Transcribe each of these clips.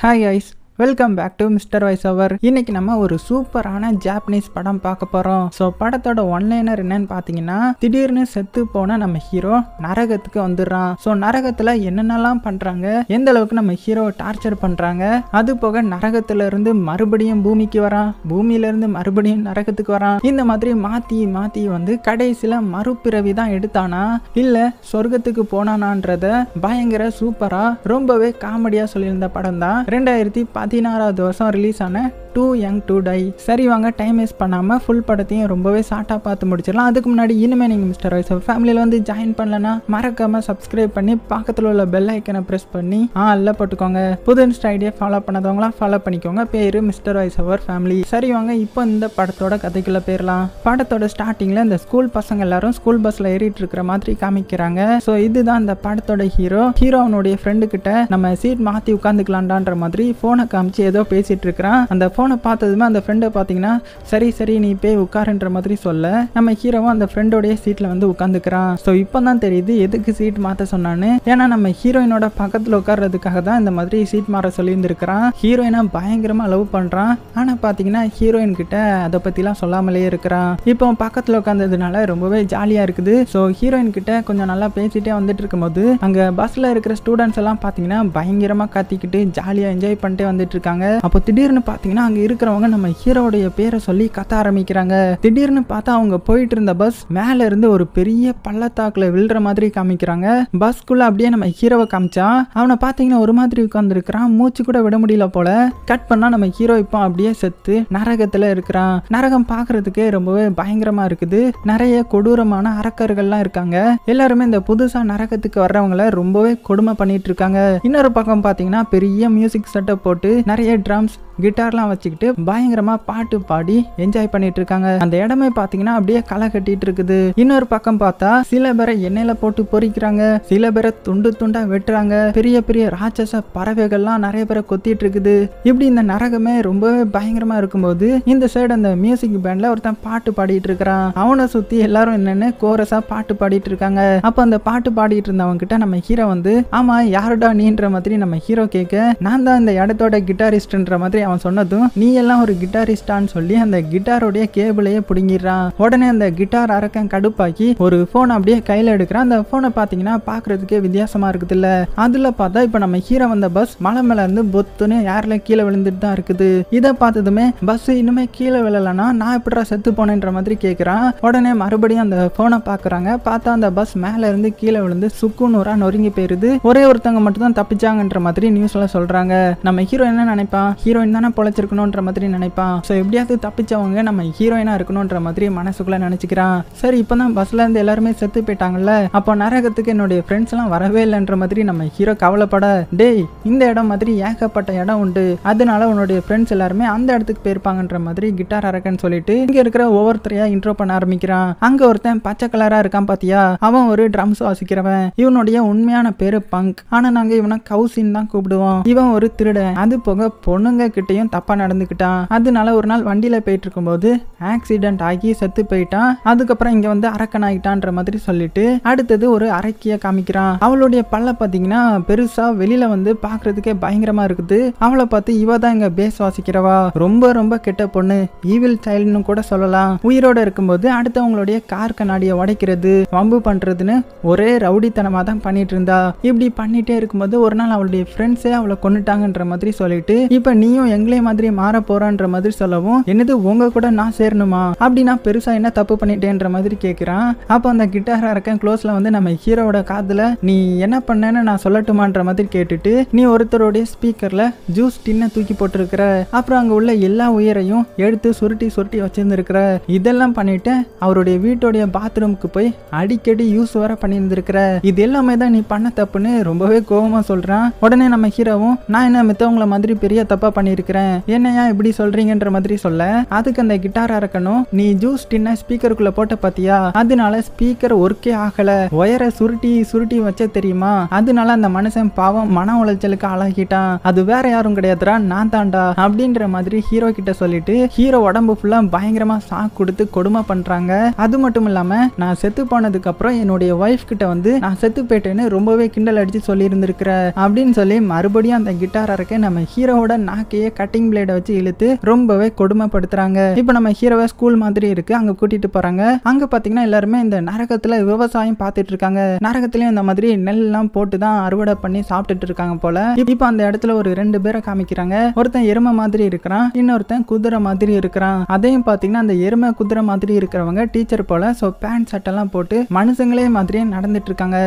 Hi guys, welcome back to mister wise அவர் இன்னைக்கு நம்ம ஒரு சூப்பரான ஜாப்பனீஸ் படம் பார்க்க போறோம் ஸோ படத்தோட ஒன்லைனர் என்னன்னு பார்த்தீங்கன்னா திடீர்னு செத்து போன நம்ம ஹீரோ நரகத்துக்கு வந்துடுறான் ஸோ நரகத்துல என்னென்னலாம் பண்றாங்க எந்த அளவுக்கு நம்ம ஹீரோ டார்ச்சர் பண்றாங்க அது போக நரகத்துல இருந்து மறுபடியும் பூமிக்கு வரான் பூமியில இருந்து மறுபடியும் நரகத்துக்கு வரான் இந்த மாதிரி மாத்தி மாத்தி வந்து கடைசியில மறுபிறவி தான் எடுத்தானா இல்ல சொர்க்கத்துக்கு போனானான்றத பயங்கர சூப்பரா ரொம்பவே காமெடியா சொல்லியிருந்த படம் தான் ரெண்டாயிரத்தி பதினாறாவது வருஷம் ரிலீஸ் ஆன டூ யங் டூ டை சரி வாங்க டைம் வேஸ்ட் பண்ணாமல் ஃபுல் படத்தையும் ரொம்பவே ஷார்ட்டாக பார்த்து முடிச்சிடலாம் அதுக்கு முன்னாடி இனிமேல் நீங்கள் மிஸ்டர் வைஸ் ஃபேமிலியில் வந்து ஜாயின் பண்ணலன்னா மறக்காமல் சப்ஸ்கிரைப் பண்ணி பக்கத்தில் உள்ள பெல் ஐக்கனை ப்ரெஸ் பண்ணி ஆ அல்ல போட்டுக்கோங்க புது இன்ஸ்டா ஐடியா ஃபாலோ பண்ணாதவங்களாம் ஃபாலோ பண்ணிக்கோங்க பேர் மிஸ்டர் வைஸ் அவர் ஃபேமிலி சரி வாங்க இப்போ இந்த படத்தோட கதைக்குள்ளே போயிடலாம் படத்தோட ஸ்டார்டிங்கில் இந்த ஸ்கூல் பசங்க எல்லாரும் ஸ்கூல் பஸ்ஸில் ஏறிட்டு இருக்கிற மாதிரி காமிக்கிறாங்க ஸோ இதுதான் இந்த படத்தோட ஹீரோ ஹீரோ அவனுடைய ஃப்ரெண்டு கிட்ட நம்ம சீட் மாற்றி உட்காந்துக்கலான்டான்ற மாதிரி ஃபோனை காமிச்சு ஏதோ பேசிட்டு இருக்கிறான் அந்த போனை பார்த்ததுமே அந்த ஃப்ரெண்டை பார்த்தீங்கன்னா சரி சரி நீ போய் உட்காருன்ற மாதிரி சொல்ல நம்ம ஹீரோவும் அந்த ஃப்ரெண்டோடைய சீட்டில் வந்து உட்காந்துக்கிறான் ஸோ இப்போ தான் தெரியுது எதுக்கு சீட் மாற்ற சொன்னான்னு ஏன்னா நம்ம ஹீரோயினோட பக்கத்தில் உட்கார்றதுக்காக தான் இந்த மாதிரி சீட் மாற சொல்லியிருந்திருக்கிறான் ஹீரோயினை பயங்கரமாக லவ் பண்ணுறான் ஆனால் பார்த்தீங்கன்னா ஹீரோயின் கிட்ட அதை பற்றிலாம் சொல்லாமலே இருக்கிறான் இப்போ பக்கத்தில் உட்காந்ததுனால ரொம்பவே ஜாலியாக இருக்குது ஸோ ஹீரோயின் கிட்ட கொஞ்சம் நல்லா பேசிட்டே வந்துட்டு இருக்கும்போது அங்கே பஸ்ஸில் இருக்கிற ஸ்டூடெண்ட்ஸ் எல்லாம் பார்த்தீங்கன்னா பயங்கரமாக கத்திக்கிட்டு ஜாலியாக என்ஜாய் பண்ணிட்டே வந்து வந்துட்டு இருக்காங்க அப்போ திடீர்னு பாத்தீங்கன்னா அங்க இருக்கிறவங்க நம்ம ஹீரோடைய பேரை சொல்லி கத்த ஆரம்பிக்கிறாங்க திடீர்னு பார்த்தா அவங்க போயிட்டு இருந்த பஸ் மேல இருந்து ஒரு பெரிய பள்ளத்தாக்குல விழுற மாதிரி காமிக்கிறாங்க குள்ள அப்படியே நம்ம ஹீரோவை காமிச்சா அவனை பாத்தீங்கன்னா ஒரு மாதிரி இருக்கிறான் மூச்சு கூட விட முடியல போல கட் பண்ணா நம்ம ஹீரோ இப்போ அப்படியே செத்து நரகத்துல இருக்கிறான் நரகம் பாக்குறதுக்கே ரொம்பவே பயங்கரமா இருக்குது நிறைய கொடூரமான அரக்கர்கள்லாம் இருக்காங்க எல்லாருமே இந்த புதுசா நரகத்துக்கு வர்றவங்கள ரொம்பவே கொடுமை பண்ணிட்டு இருக்காங்க இன்னொரு பக்கம் பாத்தீங்கன்னா பெரிய மியூசிக் செட்டப் போட்டு நிறைய ட்ரம்ஸ் கிட்டார்லாம் வச்சுக்கிட்டு பயங்கரமா பாட்டு பாடி என்ஜாய் பண்ணிட்டு இருக்காங்க அந்த இடமே பாத்தீங்கன்னா அப்படியே களை கட்டிட்டு இருக்குது இன்னொரு பக்கம் பார்த்தா சில பேரை எண்ணெயில போட்டு பொறிக்கிறாங்க சில பேரை துண்டு துண்டா வெட்டுறாங்க பெரிய பெரிய ராட்சச பறவைகள்லாம் நிறைய பேரை கொத்திட்டு இருக்குது இப்படி இந்த நரகமே ரொம்பவே பயங்கரமா இருக்கும்போது இந்த சைடு அந்த மியூசிக் பேண்ட்ல ஒருத்தன் பாட்டு பாடிட்டு இருக்கிறான் அவனை சுத்தி எல்லாரும் என்னன்னு கோரஸா பாட்டு பாடிட்டு இருக்காங்க அப்போ அந்த பாட்டு பாடிட்டு இருந்தவங்க கிட்ட நம்ம ஹீரோ வந்து ஆமா யாருடா நீன்ற மாதிரி நம்ம ஹீரோ கேட்க நான் தான் இந்த இடத்தோட கிட்டாரிஸ்ட்ன்ற மாதிரி அவன் சொன்னதும் நீ எல்லாம் ஒரு கிட்டாரிஸ்டான்னு சொல்லி அந்த கிட்டாரோடைய கேபிளையே பிடுங்கிடுறான் உடனே அந்த கிட்டார் அரக்கம் கடுப்பாக்கி ஒரு போன் அப்படியே கையில எடுக்கிறான் அந்த போனை பாத்தீங்கன்னா பாக்குறதுக்கே வித்தியாசமா இருக்குது இல்ல அதுல பார்த்தா இப்போ நம்ம ஹீரோ வந்த பஸ் மலை மேல இருந்து பொத்துன்னு யாரில் கீழே விழுந்துட்டு தான் இருக்குது இதை பார்த்ததுமே பஸ் இன்னுமே கீழே விழலன்னா நான் எப்படா செத்து போனேன்ற மாதிரி கேட்குறான் உடனே மறுபடியும் அந்த போனை பாக்குறாங்க பார்த்தா அந்த பஸ் மேல இருந்து கீழே விழுந்து சுக்குநூறாக நொறுங்கி போயிருது ஒரே ஒருத்தவங்க மட்டும் தான் தப்பிச்சாங்கன்ற மாதிரி நியூஸ்ல சொல்றாங்க நம்ம ஹீரோ என்ன நினைப்பான் ஹீரோயின் தானே பொழைச்சிருக்கணுன்ற மாதிரி நினைப்பான் ஸோ எப்படியாவது தப்பிச்சவங்க நம்ம ஹீரோயினா இருக்கணும்ன்ற மாதிரி மனசுக்குள்ள நினைச்சுக்கிறான் சரி இப்பதான் பஸ்ல இருந்து எல்லாருமே செத்து போயிட்டாங்கல்ல அப்போ நரகத்துக்கு என்னுடைய ஃப்ரெண்ட்ஸ் எல்லாம் வரவே இல்லைன்ற மாதிரி நம்ம ஹீரோ கவலைப்பட டேய் இந்த இடம் மாதிரி ஏகப்பட்ட இடம் உண்டு அதனால உன்னுடைய ஃப்ரெண்ட்ஸ் எல்லாருமே அந்த இடத்துக்கு போயிருப்பாங்கன்ற மாதிரி கிட்டார் அரக்கன்னு சொல்லிட்டு இங்க இருக்கிற ஒவ்வொருத்தரையா இன்ட்ரோ பண்ண ஆரம்பிக்கிறான் அங்க ஒருத்தன் பச்சை கலரா இருக்கான் பாத்தியா அவன் ஒரு ட்ரம்ஸ் வாசிக்கிறவன் இவனுடைய உண்மையான பேரு பங்க் ஆனா நாங்க இவனை கவுசின் தான் கூப்பிடுவோம் இவன் ஒரு திருடன் அது போக பொண்ணுங்க கிட்டையும் தப்பா நடந்துக்கிட்டான் அதனால ஒரு நாள் வண்டியில போயிட்டு இருக்கும்போது ஆக்சிடென்ட் ஆகி செத்து போயிட்டான் அதுக்கப்புறம் இங்க வந்து அரக்கன் ஆகிட்டான்ற மாதிரி சொல்லிட்டு அடுத்தது ஒரு அரக்கிய காமிக்கிறான் அவளுடைய பல்ல பார்த்தீங்கன்னா பெருசா வெளியில வந்து பாக்குறதுக்கே பயங்கரமா இருக்குது அவளை பார்த்து இவ தான் இங்க பேஸ் வாசிக்கிறவா ரொம்ப ரொம்ப கெட்ட பொண்ணு ஈவில் சைல்டுன்னு கூட சொல்லலாம் உயிரோட இருக்கும்போது அடுத்தவங்களுடைய கார் கண்ணாடியை உடைக்கிறது வம்பு பண்றதுன்னு ஒரே ரவுடித்தனமா தான் பண்ணிட்டு இருந்தா இப்படி பண்ணிட்டே இருக்கும்போது ஒரு நாள் அவளுடைய ஃப்ரெண்ட்ஸே அவளை கொண்டுட்டாங்கன்ற மாதிரி சொல்லிட்டு இப்போ நீயும் எங்களே மாதிரி மாற போறான்ற மாதிரி சொல்லவும் என்னது உங்க கூட நான் சேரணுமா அப்படின்னா பெருசா என்ன தப்பு பண்ணிட்டேன்ற மாதிரி கேட்கிறான் அப்போ அந்த கிட்டாரா இருக்கேன் க்ளோஸ்ல வந்து நம்ம ஹீரோவோட காதுல நீ என்ன பண்ணேன்னு நான் சொல்லட்டுமான்ற மாதிரி கேட்டுட்டு நீ ஒருத்தருடைய ஸ்பீக்கர்ல ஜூஸ் டின்ன தூக்கி போட்டிருக்கிற அப்புறம் அங்க உள்ள எல்லா உயிரையும் எடுத்து சுருட்டி சுருட்டி வச்சிருந்துருக்கிற இதெல்லாம் பண்ணிட்டு அவருடைய வீட்டுடைய பாத்ரூம்க்கு போய் அடிக்கடி யூஸ் வர பண்ணியிருந்திருக்கிற இது எல்லாமே தான் நீ பண்ண தப்புன்னு ரொம்பவே கோபமா சொல்றான் உடனே நம்ம ஹீரோவும் நான் என்ன மித்தவங்களை மாதிரி பெரிய தப்பா பண்ணிருக்கேன் இருக்கிறேன் என்ன இப்படி சொல்றீங்கன்ற மாதிரி சொல்ல அதுக்கு அந்த கிட்டார் அரக்கனும் நீ ஜூஸ் டின்ன ஸ்பீக்கருக்குள்ள போட்ட பாத்தியா அதனால ஸ்பீக்கர் ஒர்க்கே ஆகல ஒயரை சுருட்டி சுருட்டி வச்ச தெரியுமா அதனால அந்த மனுஷன் பாவம் மன உளைச்சலுக்கு ஆளாகிட்டான் அது வேற யாரும் கிடையாதுரா நான் தாண்டா அப்படின்ற மாதிரி ஹீரோ கிட்ட சொல்லிட்டு ஹீரோ உடம்பு ஃபுல்லா பயங்கரமா சாக் கொடுத்து கொடுமை பண்றாங்க அது மட்டும் இல்லாம நான் செத்து போனதுக்கு அப்புறம் என்னுடைய ஒய்ஃப் கிட்ட வந்து நான் செத்து போயிட்டேன்னு ரொம்பவே கிண்டல் அடிச்சு சொல்லி இருந்திருக்கிற அப்படின்னு சொல்லி மறுபடியும் அந்த கிட்டார் அரக்க நம்ம ஹீரோவோட நாக்கையே கட்டிங் பிளேட வச்சு இழுத்து ரொம்பவே கொடுமைப்படுத்துறாங்க இப்போ நம்ம ஹீரோவை ஸ்கூல் மாதிரி இருக்கு அங்க கூட்டிட்டு போறாங்க அங்க பாத்தீங்கன்னா எல்லாருமே இந்த நரகத்துல விவசாயம் பார்த்துட்டு இருக்காங்க நரகத்திலயும் இந்த மாதிரி நெல் எல்லாம் போட்டுதான் அறுவடை பண்ணி சாப்பிட்டுட்டு இருக்காங்க போல இப்போ அந்த இடத்துல ஒரு ரெண்டு பேரை காமிக்கிறாங்க ஒருத்தன் எருமை மாதிரி இருக்கிறான் இன்னொருத்தன் குதிரை மாதிரி இருக்கிறான் அதையும் பாத்தீங்கன்னா அந்த எருமை குதிரை மாதிரி இருக்கிறவங்க டீச்சர் போல சோ பேண்ட் எல்லாம் போட்டு மனுஷங்களே மாதிரியே நடந்துட்டு இருக்காங்க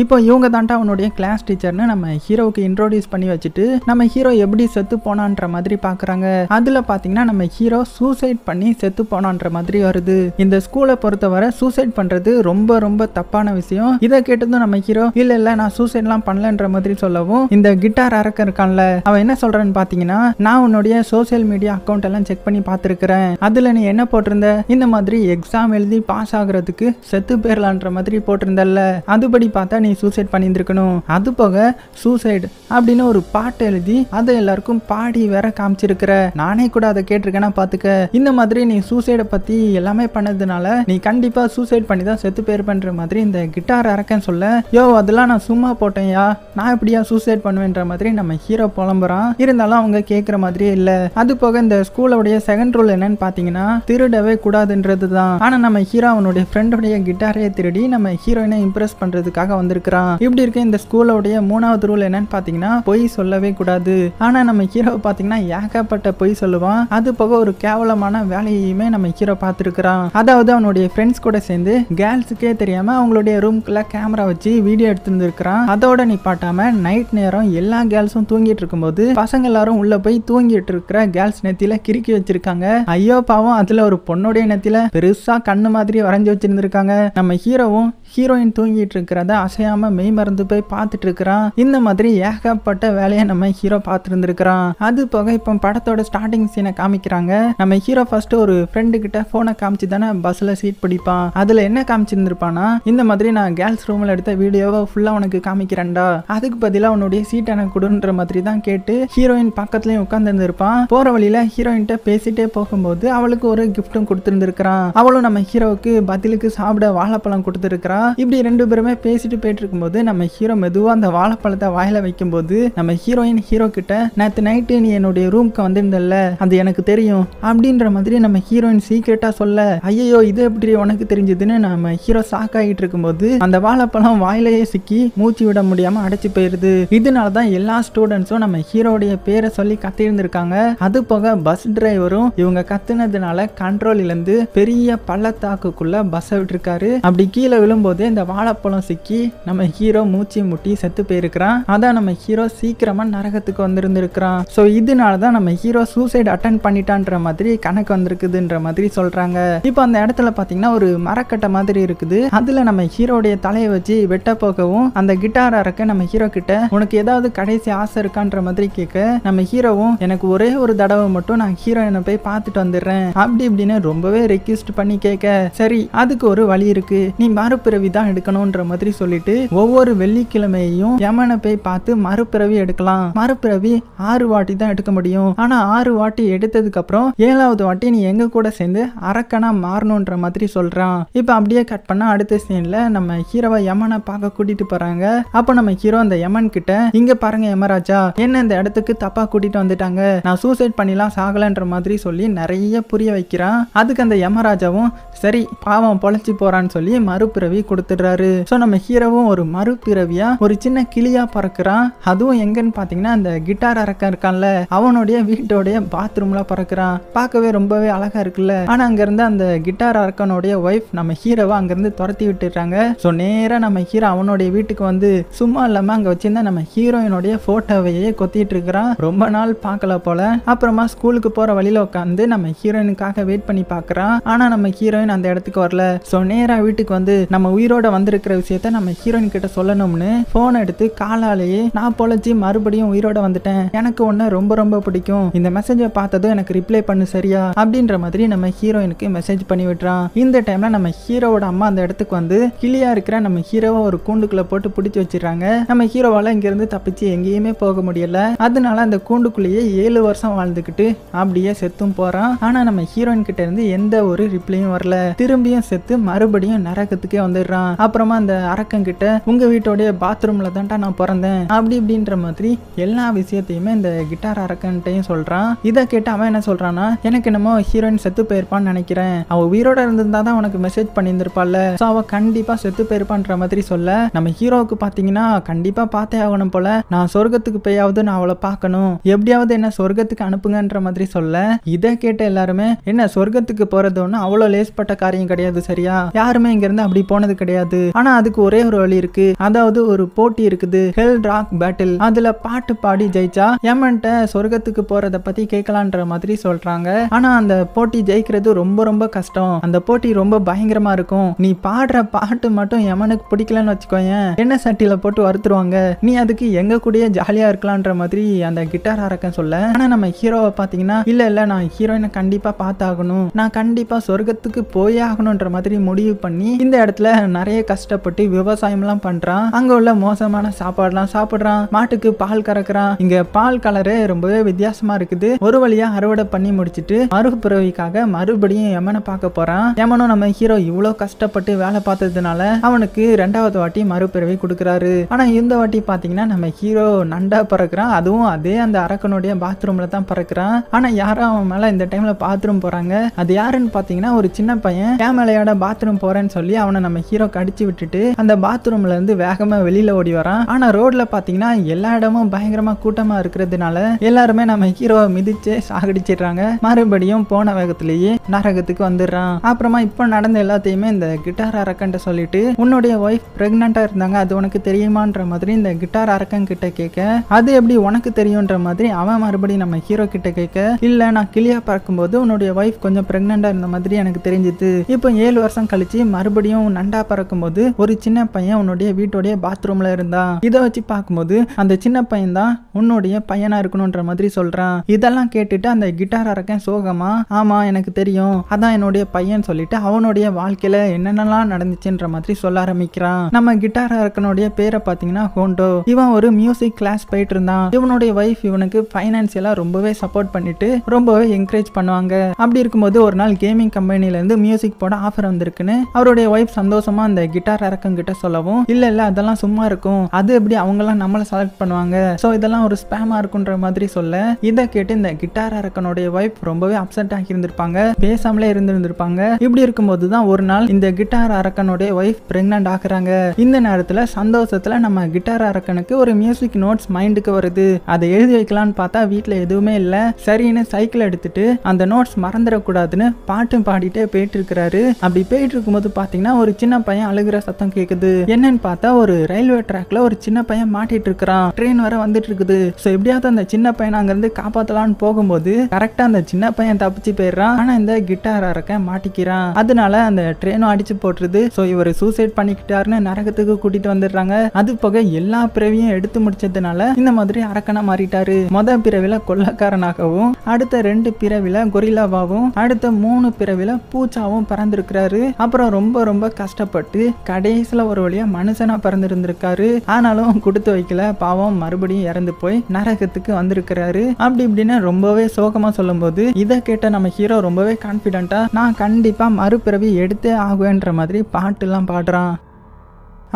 இப்போ இவங்க தான்டா அவனுடைய கிளாஸ் டீச்சர்னு நம்ம ஹீரோவுக்கு இன்ட்ரோடியூஸ் பண்ணி வச்சுட்டு நம்ம ஹீரோ எப்படி செத்து போனான்ற மாதிரி பாக்குறாங்க அதில் பார்த்தீங்கன்னா நம்ம ஹீரோ சூசைட் பண்ணி செத்து போனான்ற மாதிரி வருது இந்த ஸ்கூலை பொறுத்தவரை சூசைட் பண்ணுறது ரொம்ப ரொம்ப தப்பான விஷயம் இதை கேட்டதும் நம்ம ஹீரோ இல்ல இல்ல நான் சூசைட்லாம் பண்ணலன்ற மாதிரி சொல்லவும் இந்த கிட்டார் அரக்க இருக்கான்ல அவன் என்ன சொல்கிறான்னு பார்த்தீங்கன்னா நான் உன்னுடைய சோசியல் மீடியா அக்கௌண்ட் எல்லாம் செக் பண்ணி பார்த்துருக்குறேன் அதில் நீ என்ன போட்டிருந்த இந்த மாதிரி எக்ஸாம் எழுதி பாஸ் ஆகுறதுக்கு செத்து போயிடலான்ற மாதிரி போட்டிருந்தல்ல அதுபடி பார்த்தா தான் நீ சூசைட் பண்ணியிருந்துருக்கணும் அது போக சூசைட் அப்படின்னு ஒரு பாட்டு எழுதி அதை எல்லாருக்கும் பாடி வேற காமிச்சிருக்கிற நானே கூட அதை கேட்டிருக்கேன்னா பார்த்துக்க இந்த மாதிரி நீ சூசைடை பற்றி எல்லாமே பண்ணதுனால நீ கண்டிப்பாக சூசைட் பண்ணி தான் செத்து பேர் பண்ணுற மாதிரி இந்த கிட்டார் இறக்கன்னு சொல்ல யோ அதெல்லாம் நான் சும்மா போட்டேன்யா நான் எப்படியா சூசைட் பண்ணுவேன்ற மாதிரி நம்ம ஹீரோ புலம்புறான் இருந்தாலும் அவங்க கேட்குற மாதிரியே இல்லை அது போக இந்த ஸ்கூலோடைய செகண்ட் ரூல் என்னன்னு பார்த்தீங்கன்னா திருடவே கூடாதுன்றது தான் ஆனால் நம்ம ஹீரோ அவனுடைய ஃப்ரெண்டோடைய கிட்டாரையே திருடி நம்ம ஹீரோயினை இம்ப்ரெஸ் பண்ணுறதுக்காக வந்து வந்திருக்கிறான் இப்படி இருக்க இந்த ஸ்கூலோடைய மூணாவது ரூல் என்னன்னு பாத்தீங்கன்னா பொய் சொல்லவே கூடாது ஆனா நம்ம ஹீரோ பாத்தீங்கன்னா ஏகப்பட்ட பொய் சொல்லுவான் அது போக ஒரு கேவலமான வேலையுமே நம்ம ஹீரோ பார்த்துருக்கிறான் அதாவது அவனுடைய ஃப்ரெண்ட்ஸ் கூட சேர்ந்து கேர்ள்ஸுக்கே தெரியாம அவங்களுடைய ரூம்குள்ள கேமரா வச்சு வீடியோ எடுத்துருந்துருக்கிறான் அதோட நீ பாட்டாம நைட் நேரம் எல்லா கேர்ள்ஸும் தூங்கிட்டு இருக்கும்போது பசங்க எல்லாரும் உள்ள போய் தூங்கிட்டு இருக்கிற கேர்ள்ஸ் நெத்தியில கிறுக்கி வச்சிருக்காங்க ஐயோ பாவம் அதுல ஒரு பொண்ணுடைய நெத்தியில பெருசா கண்ணு மாதிரி வரைஞ்சி வச்சிருந்திருக்காங்க நம்ம ஹீரோவும் ஹீரோயின் தூங்கிட்டு இருக்கிறத அசையாம மெய் மறந்து போய் பார்த்துட்டு இருக்கிறான் இந்த மாதிரி ஏகப்பட்ட வேலையை நம்ம ஹீரோ பார்த்துருந்துருக்கிறான் அது போக இப்போ படத்தோட ஸ்டார்டிங் சீனை காமிக்கிறாங்க நம்ம ஹீரோ ஃபர்ஸ்ட் ஒரு ஃப்ரெண்டு கிட்ட போனை காமிச்சு தானே பஸ்ல சீட் பிடிப்பான் அதுல என்ன காமிச்சிருந்துருப்பானா இந்த மாதிரி நான் கேர்ள்ஸ் ரூம்ல எடுத்த வீடியோவை ஃபுல்லா உனக்கு காமிக்கிறேன்டா அதுக்கு பதிலாக உன்னுடைய சீட் எனக்கு கொடுன்ற மாதிரி தான் கேட்டு ஹீரோயின் பக்கத்துலயும் உட்காந்துருந்துருப்பான் போற வழியில கிட்ட பேசிட்டே போகும்போது அவளுக்கு ஒரு கிஃப்டும் கொடுத்துருந்துருக்கிறான் அவளும் நம்ம ஹீரோவுக்கு பதிலுக்கு சாப்பிட வாழைப்பழம் கொடுத்துருக்கிறா போகிறான் இப்படி ரெண்டு பேருமே பேசிட்டு போயிட்டு இருக்கும்போது நம்ம ஹீரோ மெதுவாக அந்த வாழைப்பழத்தை வாயில வைக்கும்போது நம்ம ஹீரோயின் ஹீரோ கிட்ட நேற்று நைட்டு நீ என்னுடைய ரூம்க்கு வந்திருந்தல்ல அது எனக்கு தெரியும் அப்படின்ற மாதிரி நம்ம ஹீரோயின் சீக்கிரட்டா சொல்ல ஐயோ இது எப்படி உனக்கு தெரிஞ்சதுன்னு நம்ம ஹீரோ ஷாக் ஆகிட்டு இருக்கும்போது அந்த வாழைப்பழம் வாயிலேயே சிக்கி மூச்சு விட முடியாம அடைச்சு போயிருது இதனால தான் எல்லா ஸ்டூடெண்ட்ஸும் நம்ம ஹீரோடைய பேரை சொல்லி கத்திருந்திருக்காங்க அது போக பஸ் டிரைவரும் இவங்க கத்துனதுனால கண்ட்ரோல் இழந்து பெரிய பள்ளத்தாக்குக்குள்ள பஸ் விட்டுருக்காரு அப்படி கீழே விழும்போது போது இந்த வாழைப்பழம் சிக்கி நம்ம ஹீரோ மூச்சு முட்டி செத்து போயிருக்கிறான் அதான் நம்ம ஹீரோ சீக்கிரமா நரகத்துக்கு வந்திருந்திருக்கிறான் ஸோ இதனால தான் நம்ம ஹீரோ சூசைட் அட்டன் பண்ணிட்டான்ற மாதிரி கணக்கு வந்திருக்குதுன்ற மாதிரி சொல்றாங்க இப்போ அந்த இடத்துல பாத்தீங்கன்னா ஒரு மரக்கட்டை மாதிரி இருக்குது அதுல நம்ம ஹீரோடைய தலையை வச்சு வெட்ட போகவும் அந்த கிட்டார் அறக்க நம்ம ஹீரோ கிட்ட உனக்கு ஏதாவது கடைசி ஆசை இருக்கான்ற மாதிரி கேட்க நம்ம ஹீரோவும் எனக்கு ஒரே ஒரு தடவை மட்டும் நான் ஹீரோ என்ன போய் பார்த்துட்டு வந்துடுறேன் அப்படி இப்படின்னு ரொம்பவே ரெக்யூஸ்ட் பண்ணி கேட்க சரி அதுக்கு ஒரு வழி இருக்கு நீ மறுபிறவி மறுபிறவி தான் எடுக்கணும்ன்ற மாதிரி சொல்லிட்டு ஒவ்வொரு வெள்ளிக்கிழமையையும் யமனை போய் பார்த்து மறுபிறவி எடுக்கலாம் மறுபிறவி ஆறு வாட்டி தான் எடுக்க முடியும் ஆனா ஆறு வாட்டி எடுத்ததுக்கு அப்புறம் ஏழாவது வாட்டி நீ எங்க கூட சேர்ந்து அரக்கனா மாறணும்ன்ற மாதிரி சொல்றான் இப்ப அப்படியே கட் பண்ண அடுத்த சீன்ல நம்ம ஹீரோவை யமனை பார்க்க கூட்டிட்டு போறாங்க அப்ப நம்ம ஹீரோ அந்த யமன் கிட்ட இங்க பாருங்க யமராஜா என்ன இந்த இடத்துக்கு தப்பா கூட்டிட்டு வந்துட்டாங்க நான் சூசைட் பண்ணிலாம் சாகலன்ற மாதிரி சொல்லி நிறைய புரிய வைக்கிறான் அதுக்கு அந்த யமராஜாவும் சரி பாவம் பொழைச்சி போறான்னு சொல்லி மறுபிறவி கொடுத்துடுறாரு ஸோ நம்ம ஹீரோவும் ஒரு மறுபிறவியா ஒரு சின்ன கிளியா பறக்கிறான் அதுவும் எங்கன்னு பாத்தீங்கன்னா அந்த கிட்டார் அரக்கன் இருக்கான்ல அவனுடைய வீட்டோடைய பாத்ரூம்ல பறக்கிறான் பார்க்கவே ரொம்பவே அழகா இருக்குல்ல ஆனா அங்க இருந்து அந்த கிட்டார் அரக்கனுடைய ஒய்ஃப் நம்ம ஹீரோவை அங்கிருந்து துரத்தி விட்டுறாங்க ஸோ நேரா நம்ம ஹீரோ அவனுடைய வீட்டுக்கு வந்து சும்மா இல்லாம அங்க வச்சிருந்தா நம்ம ஹீரோயினுடைய போட்டோவையே கொத்திட்டு இருக்கிறான் ரொம்ப நாள் பார்க்கல போல அப்புறமா ஸ்கூலுக்கு போற வழியில உட்காந்து நம்ம ஹீரோயினுக்காக வெயிட் பண்ணி பாக்குறான் ஆனா நம்ம ஹீரோயின் அந்த இடத்துக்கு வரல ஸோ நேரா வீட்டுக்கு வந்து நம்ம உயிரோட வந்திருக்கிற விஷயத்த நம்ம ஹீரோயின் கிட்ட சொல்லணும்னு ஃபோன் எடுத்து காலாலேயே நான் பொழைச்சி மறுபடியும் உயிரோட வந்துட்டேன் எனக்கு ஒன்று ரொம்ப ரொம்ப பிடிக்கும் இந்த மெசேஜை பார்த்ததும் எனக்கு ரிப்ளை பண்ணு சரியா அப்படின்ற மாதிரி நம்ம ஹீரோயினுக்கு மெசேஜ் பண்ணி விட்டுறான் இந்த டைம்ல நம்ம ஹீரோவோட அம்மா அந்த இடத்துக்கு வந்து கிளியா இருக்கிற நம்ம ஹீரோவை ஒரு கூண்டுக்குள்ள போட்டு பிடிச்சி வச்சிருக்காங்க நம்ம ஹீரோவால இங்கிருந்து தப்பிச்சு எங்கேயுமே போக முடியல அதனால அந்த கூண்டுக்குள்ளேயே ஏழு வருஷம் வாழ்ந்துக்கிட்டு அப்படியே செத்தும் போறான் ஆனா நம்ம ஹீரோயின் கிட்ட இருந்து எந்த ஒரு ரிப்ளையும் வரல திரும்பியும் செத்து மறுபடியும் நரகத்துக்கே வந்து சொல்லிடுறான் அப்புறமா அந்த கிட்ட உங்க வீட்டோடைய பாத்ரூம்ல தான்டா நான் பிறந்தேன் அப்படி இப்படின்ற மாதிரி எல்லா விஷயத்தையுமே இந்த கிட்டார் அரக்கன்ட்டையும் சொல்றான் இதை கேட்டு அவன் என்ன சொல்றான்னா எனக்கு என்னமோ ஹீரோயின் செத்து போயிருப்பான்னு நினைக்கிறேன் அவ உயிரோட இருந்திருந்தா தான் உனக்கு மெசேஜ் பண்ணியிருந்திருப்பால ஸோ அவ கண்டிப்பா செத்து போயிருப்பான்ற மாதிரி சொல்ல நம்ம ஹீரோவுக்கு பாத்தீங்கன்னா கண்டிப்பா பார்த்தே ஆகணும் போல நான் சொர்க்கத்துக்கு போயாவது நான் அவளை பார்க்கணும் எப்படியாவது என்ன சொர்க்கத்துக்கு அனுப்புங்கன்ற மாதிரி சொல்ல இதை கேட்ட எல்லாருமே என்ன சொர்க்கத்துக்கு போறது ஒன்றும் அவ்வளவு லேஸ்பட்ட காரியம் கிடையாது சரியா யாருமே இங்க இருந்து அப்படி போனது கிடையாது ஆனா அதுக்கு ஒரே ஒரு வழி இருக்கு அதாவது ஒரு போட்டி இருக்குது ஹெல் ராக் பேட்டில் அதுல பாட்டு பாடி ஜெயிச்சா யமன்ட்ட சொர்க்கத்துக்கு போறத பத்தி கேட்கலான்ற மாதிரி சொல்றாங்க ஆனா அந்த போட்டி ஜெயிக்கிறது ரொம்ப ரொம்ப கஷ்டம் அந்த போட்டி ரொம்ப பயங்கரமா இருக்கும் நீ பாடுற பாட்டு மட்டும் யமனுக்கு பிடிக்கலன்னு வச்சுக்கோயேன் என்ன சட்டியில போட்டு வருத்துருவாங்க நீ அதுக்கு எங்க கூடயே ஜாலியா இருக்கலான்ற மாதிரி அந்த கிட்டார் அரக்க சொல்ல ஆனா நம்ம ஹீரோவை பாத்தீங்கன்னா இல்ல இல்ல நான் ஹீரோயினை கண்டிப்பா பார்த்தாகணும் நான் கண்டிப்பா சொர்க்கத்துக்கு போயே ஆகணும்ன்ற மாதிரி முடிவு பண்ணி இந்த இடத்துல நிறைய கஷ்டப்பட்டு விவசாயம் எல்லாம் பண்றான் அங்க உள்ள மோசமான சாப்பாடுலாம் சாப்பிடுறான் மாட்டுக்கு பால் கறக்குறான் இங்க பால் கலரு ரொம்பவே வித்தியாசமா இருக்குது ஒரு வழியா அறுவடை பண்ணி முடிச்சுட்டு மறுபிறவிக்காக மறுபடியும் எமனை பார்க்க போறான் எமனும் நம்ம ஹீரோ இவ்வளவு கஷ்டப்பட்டு வேலை பார்த்ததுனால அவனுக்கு ரெண்டாவது வாட்டி மறுபிறவி கொடுக்குறாரு ஆனா இந்த வாட்டி பாத்தீங்கன்னா நம்ம ஹீரோ நண்டா பறக்குறான் அதுவும் அதே அந்த அரக்கனுடைய பாத்ரூம்ல தான் பறக்குறான் ஆனா யாரும் அவன் மேல இந்த டைம்ல பாத்ரூம் போறாங்க அது யாருன்னு பாத்தீங்கன்னா ஒரு சின்ன பையன் கேமலையோட பாத்ரூம் போறேன்னு சொல்லி அவனை நம்ம ஹீரோ கடிச்சு விட்டுட்டு அந்த பாத்ரூம்ல இருந்து வேகமா வெளியில ஓடி வரான் ஆனா ரோட்ல பாத்தீங்கன்னா எல்லா இடமும் பயங்கரமா கூட்டமா இருக்கிறதுனால எல்லாருமே நம்ம ஹீரோவை மிதிச்சு சாகடிச்சிடுறாங்க மறுபடியும் போன வேகத்திலேயே நரகத்துக்கு வந்துடுறான் அப்புறமா இப்போ நடந்த எல்லாத்தையுமே இந்த கிட்டார் அரக்கன்ட்ட சொல்லிட்டு உன்னுடைய ஒய்ஃப் பிரெக்னண்டா இருந்தாங்க அது உனக்கு தெரியுமான்ற மாதிரி இந்த கிட்டார் அரக்கன் கிட்ட கேட்க அது எப்படி உனக்கு தெரியும்ன்ற மாதிரி அவன் மறுபடியும் நம்ம ஹீரோ கிட்ட கேட்க இல்ல நான் கிளியா பார்க்கும்போது உன்னுடைய ஒய்ஃப் கொஞ்சம் பிரெக்னண்டா இருந்த மாதிரி எனக்கு தெரிஞ்சுது இப்போ ஏழு வருஷம் கழிச்சு மறுபடியும் நண்டா ரெண்டா பறக்கும்போது ஒரு சின்ன பையன் உன்னுடைய வீட்டோடைய பாத்ரூம்ல இருந்தான் இதை வச்சு பார்க்கும்போது அந்த சின்ன பையன் தான் உன்னுடைய பையனா இருக்கணும்ன்ற மாதிரி சொல்றான் இதெல்லாம் கேட்டுட்டு அந்த கிட்டார் அரக்கன் சோகமா ஆமா எனக்கு தெரியும் அதான் என்னுடைய பையன் சொல்லிட்டு அவனுடைய வாழ்க்கையில என்னென்னலாம் நடந்துச்சுன்ற மாதிரி சொல்ல ஆரம்பிக்கிறான் நம்ம கிட்டார் அறக்கனுடைய பேரை பாத்தீங்கன்னா ஹோண்டோ இவன் ஒரு மியூசிக் கிளாஸ் போயிட்டு இருந்தான் இவனுடைய ஒய்ஃப் இவனுக்கு பைனான்சியலா ரொம்பவே சப்போர்ட் பண்ணிட்டு ரொம்பவே என்கரேஜ் பண்ணுவாங்க அப்படி இருக்கும்போது ஒரு நாள் கேமிங் கம்பெனில இருந்து மியூசிக் போட ஆஃபர் வந்திருக்குன்னு அவருடைய ஒய்ஃப் சந்தோஷம் மோசமாக அந்த கிட்டார் கிட்ட சொல்லவும் இல்ல இல்ல அதெல்லாம் சும்மா இருக்கும் அது எப்படி அவங்க எல்லாம் நம்மள செலக்ட் பண்ணுவாங்க சோ இதெல்லாம் ஒரு ஸ்பேமா இருக்குன்ற மாதிரி சொல்ல இத கேட்டு இந்த கிட்டார் அரக்கனுடைய வைஃப் ரொம்பவே அப்செட் ஆகி இருந்திருப்பாங்க பேசாமலே இருந்திருந்திருப்பாங்க இப்படி இருக்கும்போது தான் ஒரு நாள் இந்த கிட்டார் அரக்கனுடைய வைஃப் பிரெக்னென்ட் ஆகுறாங்க இந்த நேரத்துல சந்தோஷத்துல நம்ம கிட்டார் அரக்கனுக்கு ஒரு மியூசிக் நோட்ஸ் மைண்டுக்கு வருது அதை எழுதி வைக்கலாம்னு பார்த்தா வீட்ல எதுவுமே இல்ல சரின்னு சைக்கிள் எடுத்துட்டு அந்த நோட்ஸ் மறந்துடக்கூடாதுன்னு பாட்டும் பாடிட்டே போயிட்டு இருக்கிறாரு அப்படி போயிட்டு இருக்கும்போது பாத்தீங்கன்னா ஒரு சின்ன சின்ன பையன் அழுகிற சத்தம் கேக்குது என்னன்னு பார்த்தா ஒரு ரயில்வே ட்ராக்ல ஒரு சின்ன பையன் மாட்டிட்டு இருக்கிறான் ட்ரெயின் வர வந்துட்டு இருக்குது சோ எப்படியாவது அந்த சின்ன பையனை இருந்து காப்பாத்தலாம்னு போகும்போது கரெக்டா அந்த சின்ன பையன் தப்பிச்சு போயிடுறான் ஆனா இந்த கிட்டார் அரக்க மாட்டிக்கிறான் அதனால அந்த ட்ரெயினும் அடிச்சு போட்டுருது சோ இவர் சூசைட் பண்ணிக்கிட்டாருன்னு நரகத்துக்கு கூட்டிட்டு வந்துடுறாங்க அது போக எல்லா பிறவியும் எடுத்து முடிச்சதுனால இந்த மாதிரி அரக்கனா மாறிட்டாரு மொத பிறவில கொள்ளக்காரனாகவும் அடுத்த ரெண்டு பிறவில கொரிலாவாவும் அடுத்த மூணு பிறவில பூச்சாவும் பறந்துருக்கிறாரு அப்புறம் ரொம்ப ரொம்ப கஷ்டப்பட்டு கஷ்டப்பட்டு கடைசியில் ஒரு வழியாக மனுஷனாக பிறந்திருந்திருக்காரு ஆனாலும் கொடுத்து வைக்கல பாவம் மறுபடியும் இறந்து போய் நரகத்துக்கு வந்திருக்கிறாரு அப்படி இப்படின்னு ரொம்பவே சோகமாக சொல்லும்போது இதை கேட்ட நம்ம ஹீரோ ரொம்பவே கான்ஃபிடென்ட்டாக நான் கண்டிப்பாக மறுபிறவி எடுத்தே ஆகுவேன்ற மாதிரி பாட்டுலாம் பாடுறான்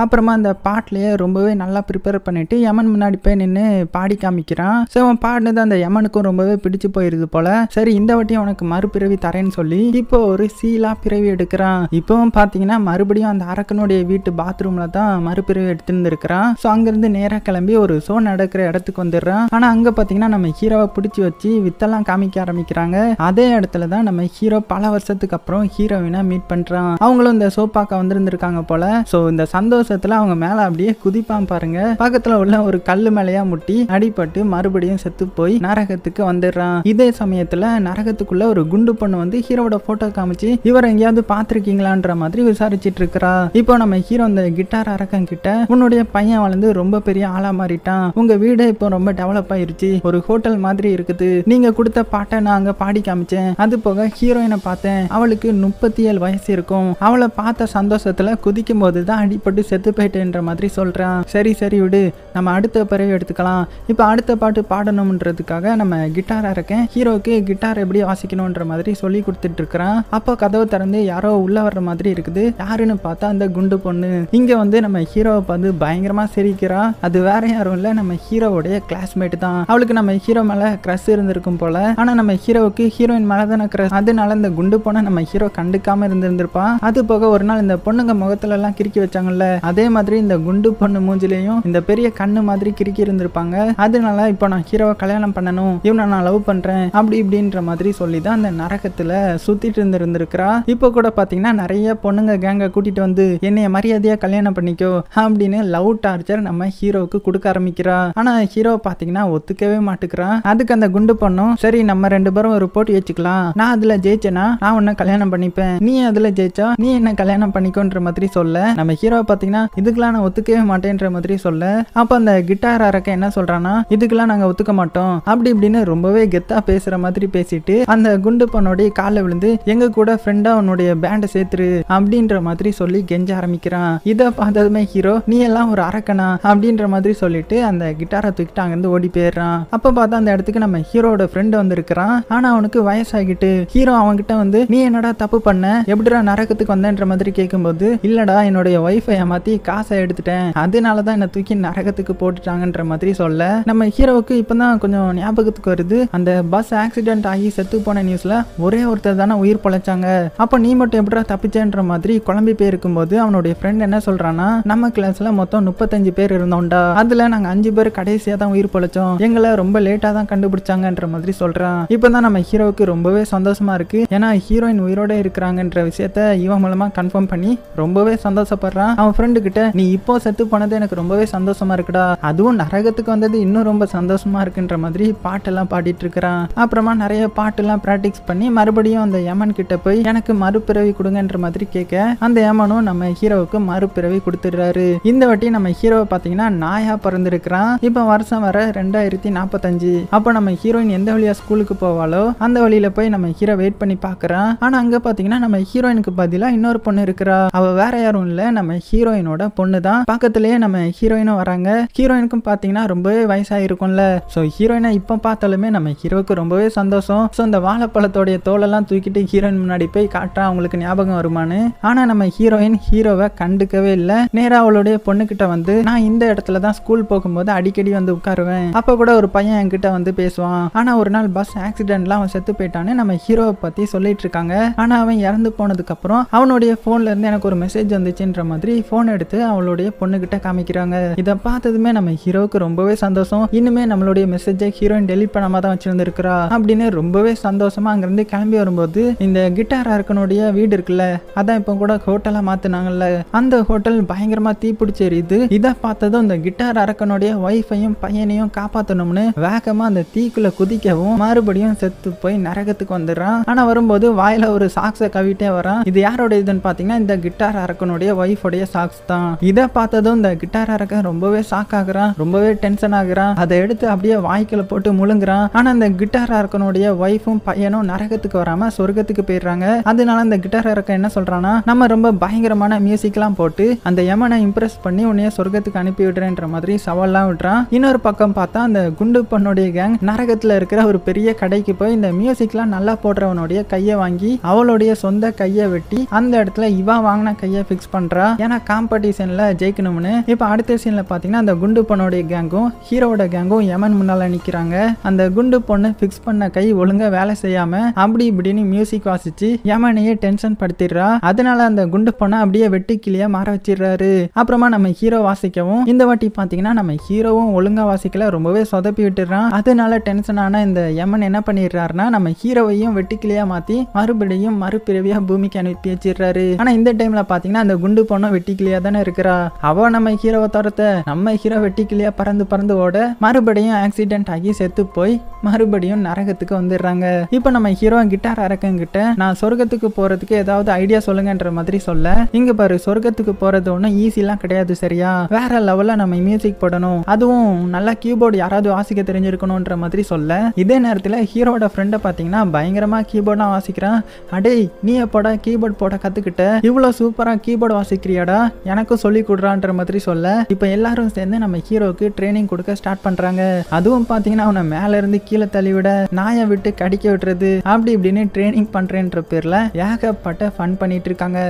அப்புறமா அந்த பாட்டிலேயே ரொம்பவே நல்லா ப்ரிப்பேர் பண்ணிவிட்டு யமன் முன்னாடி போய் நின்று பாடி காமிக்கிறான் ஸோ அவன் பாடினது அந்த யமனுக்கும் ரொம்பவே பிடிச்சு போயிருது போல சரி இந்த வாட்டி அவனுக்கு மறுபிறவி தரேன்னு சொல்லி இப்போ ஒரு சீலா பிறவி எடுக்கிறான் இப்போவும் பார்த்தீங்கன்னா மறுபடியும் அந்த அரக்கனுடைய வீட்டு பாத்ரூமில் தான் மறுபிறவி எடுத்துருந்துருக்கிறான் ஸோ அங்கேருந்து நேராக கிளம்பி ஒரு ஷோ நடக்கிற இடத்துக்கு வந்துடுறான் ஆனால் அங்கே பார்த்தீங்கன்னா நம்ம ஹீரோவை பிடிச்சி வச்சு வித்தெல்லாம் காமிக்க ஆரம்பிக்கிறாங்க அதே இடத்துல தான் நம்ம ஹீரோ பல வருஷத்துக்கு அப்புறம் ஹீரோயினை மீட் பண்ணுறான் அவங்களும் இந்த சோப்பாக்கா வந்துருந்துருக்காங்க போல ஸோ இந்த சந்தோஷம் சந்தோஷத்துல அவங்க மேல அப்படியே குதிப்பான் பாருங்க பக்கத்துல உள்ள ஒரு கல்லு மேலையா முட்டி அடிபட்டு மறுபடியும் செத்து போய் நரகத்துக்கு வந்துடுறான் இதே சமயத்துல நரகத்துக்குள்ள ஒரு குண்டு பொண்ணு வந்து ஹீரோட ஃபோட்டோ காமிச்சு இவர் எங்கேயாவது பார்த்துருக்கீங்களான்ற மாதிரி விசாரிச்சிட்டு இருக்கிறா இப்போ நம்ம ஹீரோ இந்த கிட்டார் அரக்கம் கிட்ட உன்னுடைய பையன் வளர்ந்து ரொம்ப பெரிய ஆளா மாறிட்டான் உங்க வீடு இப்போ ரொம்ப டெவலப் ஆயிருச்சு ஒரு ஹோட்டல் மாதிரி இருக்குது நீங்க கொடுத்த பாட்டை நான் அங்க பாடி காமிச்சேன் அது போக ஹீரோயினை பார்த்தேன் அவளுக்கு முப்பத்தி ஏழு வயசு இருக்கும் அவளை பார்த்த சந்தோஷத்துல குதிக்கும் போது தான் அடிப்பட்டு செத்து போயிட்டுன்ற மாதிரி சொல்கிறான் சரி சரி விடு நம்ம அடுத்த பிறகு எடுத்துக்கலாம் இப்போ அடுத்த பாட்டு பாடணுன்றதுக்காக நம்ம கிட்டாராக இருக்கேன் ஹீரோக்கு கிட்டார் எப்படி வாசிக்கணுன்ற மாதிரி சொல்லி கொடுத்துட்ருக்குறான் அப்போ கதவை திறந்து யாரோ உள்ளே வர்ற மாதிரி இருக்குது யாருன்னு பார்த்தா அந்த குண்டு பொண்ணு இங்கே வந்து நம்ம ஹீரோவை பார்த்து பயங்கரமாக சிரிக்கிறா அது வேற யாரும் இல்லை நம்ம ஹீரோவுடைய கிளாஸ்மேட் தான் அவளுக்கு நம்ம ஹீரோ மேலே க்ரஷ் இருந்திருக்கும் போல ஆனால் நம்ம ஹீரோவுக்கு ஹீரோயின் மேலே தானே க்ரஷ் அதனால இந்த குண்டு பொண்ணை நம்ம ஹீரோ கண்டுக்காமல் இருந்திருந்திருப்பான் அது போக ஒரு நாள் இந்த பொண்ணுங்க முகத்துலலாம் கிறுக்கி வச்சாங்கல்ல அதே மாதிரி இந்த குண்டு பொண்ணு மூஞ்சிலையும் இந்த பெரிய கண்ணு மாதிரி கிறுக்கி இருந்திருப்பாங்க அதனால இப்போ நான் ஹீரோவை கல்யாணம் பண்ணணும் இவனை நான் லவ் பண்றேன் அப்படி இப்படின்ற மாதிரி சொல்லி தான் அந்த நரகத்துல சுத்திட்டு இருந்திருந்திருக்கிறா இப்போ கூட பாத்தீங்கன்னா நிறைய பொண்ணுங்க கேங்க கூட்டிட்டு வந்து என்னைய மரியாதையா கல்யாணம் பண்ணிக்கோ அப்படின்னு லவ் டார்ச்சர் நம்ம ஹீரோவுக்கு கொடுக்க ஆரம்பிக்கிறா ஆனா ஹீரோ பாத்தீங்கன்னா ஒத்துக்கவே மாட்டுக்கிறான் அதுக்கு அந்த குண்டு பொண்ணும் சரி நம்ம ரெண்டு பேரும் ஒரு போட்டி வச்சுக்கலாம் நான் அதுல ஜெயிச்சேனா நான் உன்ன கல்யாணம் பண்ணிப்பேன் நீ அதுல ஜெயிச்சா நீ என்ன கல்யாணம் பண்ணிக்கோன்ற மாதிரி சொல்ல நம்ம ஹீரோ பாத்தீங்கன்னா பார்த்தீங்கன்னா இதுக்கெல்லாம் நான் ஒத்துக்கவே மாட்டேன்ற மாதிரி சொல்ல அப்போ அந்த கிட்டார் அரக்க என்ன சொல்கிறான்னா இதுக்கெல்லாம் நாங்கள் ஒத்துக்க மாட்டோம் அப்படி இப்படின்னு ரொம்பவே கெத்தாக பேசுகிற மாதிரி பேசிட்டு அந்த குண்டு பொண்ணுடைய காலில் விழுந்து எங்கள் கூட ஃப்ரெண்டாக உன்னுடைய பேண்டை சேர்த்துரு அப்படின்ற மாதிரி சொல்லி கெஞ்ச ஆரம்பிக்கிறான் இதை பார்த்ததுமே ஹீரோ நீ எல்லாம் ஒரு அரக்கனா அப்படின்ற மாதிரி சொல்லிட்டு அந்த கிட்டாரை தூக்கிட்டு அங்கேருந்து ஓடி போயிடுறான் அப்போ பார்த்தா அந்த இடத்துக்கு நம்ம ஹீரோட ஃப்ரெண்டு வந்திருக்கிறான் ஆனால் அவனுக்கு வயசாகிட்டு ஹீரோ அவன்கிட்ட வந்து நீ என்னடா தப்பு பண்ண எப்படிடா நரக்கத்துக்கு வந்தேன்ற மாதிரி கேட்கும்போது இல்லடா என்னுடைய ஒய்ஃபை ஏமாத்தி எல்லாத்தையும் காசை எடுத்துட்டேன் அதனால தான் என்னை தூக்கி நரகத்துக்கு போட்டுட்டாங்கன்ற மாதிரி சொல்ல நம்ம ஹீரோவுக்கு இப்போ தான் கொஞ்சம் ஞாபகத்துக்கு வருது அந்த பஸ் ஆக்சிடென்ட் ஆகி செத்து போன நியூஸில் ஒரே ஒருத்தர் தானே உயிர் பொழைச்சாங்க அப்போ நீ மட்டும் எப்படா தப்பிச்சேன்ற மாதிரி குழம்பி போது அவனுடைய ஃப்ரெண்ட் என்ன சொல்கிறான்னா நம்ம கிளாஸில் மொத்தம் முப்பத்தஞ்சு பேர் இருந்தோம்டா அதில் நாங்கள் அஞ்சு பேர் கடைசியாக தான் உயிர் பொழைச்சோம் எங்களை ரொம்ப லேட்டாக தான் கண்டுபிடிச்சாங்கன்ற மாதிரி சொல்கிறான் இப்போ தான் நம்ம ஹீரோவுக்கு ரொம்பவே சந்தோஷமாக இருக்குது ஏன்னா ஹீரோயின் உயிரோட இருக்கிறாங்கன்ற விஷயத்த இவன் மூலமாக கன்ஃபார்ம் பண்ணி ரொம்பவே சந்தோஷப்படுறான் அவன் ஃப்ரெண்ட் கிட்ட நீ இப்போ செத்து போனது எனக்கு ரொம்பவே சந்தோஷமா இருக்குடா அதுவும் நரகத்துக்கு வந்தது இன்னும் ரொம்ப சந்தோஷமா இருக்குன்ற மாதிரி பாட்டெல்லாம் பாடிட்டு இருக்கிறான் அப்புறமா நிறைய பாட்டெல்லாம் ப்ராக்டிஸ் பண்ணி மறுபடியும் அந்த யமன் கிட்ட போய் எனக்கு மறுபிறவி கொடுங்கன்ற மாதிரி கேட்க அந்த யமனும் நம்ம ஹீரோவுக்கு மறுபிறவி கொடுத்துடுறாரு இந்த வாட்டி நம்ம ஹீரோவை பாத்தீங்கன்னா நாயா பிறந்திருக்கிறான் இப்போ வருஷம் வர ரெண்டாயிரத்தி நாற்பத்தஞ்சு அப்போ நம்ம ஹீரோயின் எந்த வழியா ஸ்கூலுக்கு போவாலோ அந்த வழியில போய் நம்ம ஹீரோ வெயிட் பண்ணி பாக்குறான் ஆனா அங்க பாத்தீங்கன்னா நம்ம ஹீரோயினுக்கு பதிலாக இன்னொரு பொண்ணு இருக்கிறா அவ வேற யாரும் இல்ல நம்ம ஹீரோ ஹீரோயினோட பொண்ணு தான் பக்கத்துலயே நம்ம ஹீரோயினும் வராங்க ஹீரோயினுக்கும் பார்த்தீங்கன்னா ரொம்பவே வயசாயிருக்கும்ல இருக்கும்ல ஸோ ஹீரோயினை இப்போ பார்த்தாலுமே நம்ம ஹீரோவுக்கு ரொம்பவே சந்தோஷம் ஸோ இந்த வாழைப்பழத்தோடைய தோலெல்லாம் தூக்கிட்டு ஹீரோயின் முன்னாடி போய் காட்டுறா அவங்களுக்கு ஞாபகம் வருமானு ஆனால் நம்ம ஹீரோயின் ஹீரோவை கண்டுக்கவே இல்லை நேரா அவளுடைய பொண்ணு கிட்ட வந்து நான் இந்த இடத்துல தான் ஸ்கூல் போகும்போது அடிக்கடி வந்து உட்காருவேன் அப்போ கூட ஒரு பையன் என்கிட்ட வந்து பேசுவான் ஆனா ஒரு நாள் பஸ் ஆக்சிடென்ட்லாம் அவன் செத்து போயிட்டான்னு நம்ம ஹீரோவை பற்றி சொல்லிட்டு இருக்காங்க ஆனால் அவன் இறந்து போனதுக்கப்புறம் அவனுடைய இருந்து எனக்கு ஒரு மெசேஜ் வந்துச்சுன்ற மாதிரி ஃபோன் ஃபோன் எடுத்து அவளுடைய பொண்ணுகிட்ட காமிக்கிறாங்க இதை பார்த்ததுமே நம்ம ஹீரோவுக்கு ரொம்பவே சந்தோஷம் இன்னுமே நம்மளுடைய மெசேஜை ஹீரோயின் டெலிட் பண்ணாம தான் வச்சிருந்திருக்கிறா அப்படின்னு ரொம்பவே சந்தோஷமா அங்கிருந்து கிளம்பி வரும்போது இந்த கிட்டார் அரக்கனுடைய வீடு இருக்குல்ல அதான் இப்போ கூட ஹோட்டலா மாத்தினாங்கல்ல அந்த ஹோட்டல் பயங்கரமா தீப்பிடிச்சு எரியுது இதை பார்த்ததும் இந்த கிட்டார் அரக்கனுடைய ஒய்ஃபையும் பையனையும் காப்பாத்தணும்னு வேகமா அந்த தீக்குள்ள குதிக்கவும் மறுபடியும் செத்து போய் நரகத்துக்கு வந்துடுறான் ஆனா வரும்போது வாயில ஒரு சாக்ஸை கவிட்டே வரான் இது யாரோட இதுன்னு பாத்தீங்கன்னா இந்த கிட்டார் அரக்கனுடைய ஒய்ஃபுடைய சாக்ஸ் ஷார்ட்ஸ் தான் இதை பார்த்ததும் இந்த கிட்டார் அரக்க ரொம்பவே ஷாக் ஆகுறான் ரொம்பவே டென்ஷன் ஆகுறான் அதை எடுத்து அப்படியே வாய்க்கில் போட்டு முழுங்குறான் ஆனா அந்த கிட்டார் அரக்கனுடைய ஒய்ஃபும் பையனும் நரகத்துக்கு வராம சொர்க்கத்துக்கு போயிடுறாங்க அதனால அந்த கிட்டார் அரக்க என்ன சொல்றான்னா நம்ம ரொம்ப பயங்கரமான மியூசிக்லாம் போட்டு அந்த யமனை இம்ப்ரெஸ் பண்ணி உன்னைய சொர்க்கத்துக்கு அனுப்பி விடுறேன்ற மாதிரி சவால்லாம் விடுறான் இன்னொரு பக்கம் பார்த்தா அந்த குண்டு பொண்ணுடைய கேங் நரகத்துல இருக்கிற ஒரு பெரிய கடைக்கு போய் இந்த மியூசிக்லாம் நல்லா போடுறவனுடைய கையை வாங்கி அவளுடைய சொந்த கையை வெட்டி அந்த இடத்துல இவா வாங்கின கையை ஃபிக்ஸ் பண்றா ஏன்னா காம காம்படிஷனில் ஜெயிக்கணும்னு இப்போ அடுத்த சீனில் பார்த்தீங்கன்னா அந்த குண்டு பொண்ணுடைய கேங்கும் ஹீரோவோட கேங்கும் யமன் முன்னால் நிற்கிறாங்க அந்த குண்டு பொண்ணு ஃபிக்ஸ் பண்ண கை ஒழுங்காக வேலை செய்யாமல் அப்படி இப்படின்னு மியூசிக் வாசிச்சு யமனையே டென்ஷன் படுத்திடுறா அதனால அந்த குண்டு பொண்ணை அப்படியே வெட்டி கிளியாக மாற வச்சிடுறாரு அப்புறமா நம்ம ஹீரோ வாசிக்கவும் இந்த வாட்டி பார்த்தீங்கன்னா நம்ம ஹீரோவும் ஒழுங்காக வாசிக்கல ரொம்பவே சொதப்பி விட்டுறான் அதனால டென்ஷன் ஆன இந்த யமன் என்ன பண்ணிடுறாருன்னா நம்ம ஹீரோவையும் வெட்டி கிளியா மாற்றி மறுபடியும் மறுபிறவியாக பூமிக்கு அனுப்பி வச்சிடுறாரு ஆனால் இந்த டைமில் பார்த்தீங்கன்னா அந்த குண்டு பொண்ணும் வெட்டி ஹீரோயா தானே இருக்கிறா அவ நம்ம ஹீரோவை துரத்த நம்ம ஹீரோ வெட்டிக்கிளியா பறந்து பறந்து ஓட மறுபடியும் ஆக்சிடென்ட் ஆகி செத்து போய் மறுபடியும் நரகத்துக்கு வந்துடுறாங்க இப்போ நம்ம ஹீரோ கிட்டார் அரக்கங்கிட்ட நான் சொர்க்கத்துக்கு போறதுக்கு ஏதாவது ஐடியா சொல்லுங்கன்ற மாதிரி சொல்ல இங்க பாரு சொர்க்கத்துக்கு போறது ஒன்றும் ஈஸிலாம் கிடையாது சரியா வேற லெவல்ல நம்ம மியூசிக் போடணும் அதுவும் நல்லா கீபோர்டு யாராவது வாசிக்க தெரிஞ்சிருக்கணும்ன்ற மாதிரி சொல்ல இதே நேரத்தில் ஹீரோட ஃப்ரெண்டை பார்த்தீங்கன்னா பயங்கரமாக கீபோர்டாக வாசிக்கிறான் அடே நீ எப்போட கீபோர்ட் போட கற்றுக்கிட்ட இவ்வளோ சூப்பராக கீபோர்டு வாசிக்கிறியாடா எனக்கும் சொல்லி கொடுறான்ற மாதிரி சொல்ல இப்போ எல்லாரும் சேர்ந்து நம்ம ஹீரோவுக்கு ட்ரைனிங் கொடுக்க ஸ்டார்ட் பண்ணுறாங்க அதுவும் பார்த்தீங்கன்னா அவனை இருந்து கீழே தள்ளிவிட நாயை விட்டு கடிக்க விட்டுறது அப்படி இப்படின்னு ட்ரைனிங் பண்றேன்ற பேரில் ஏகப்பட்ட ஃபன் பண்ணிட்டு இருக்காங்க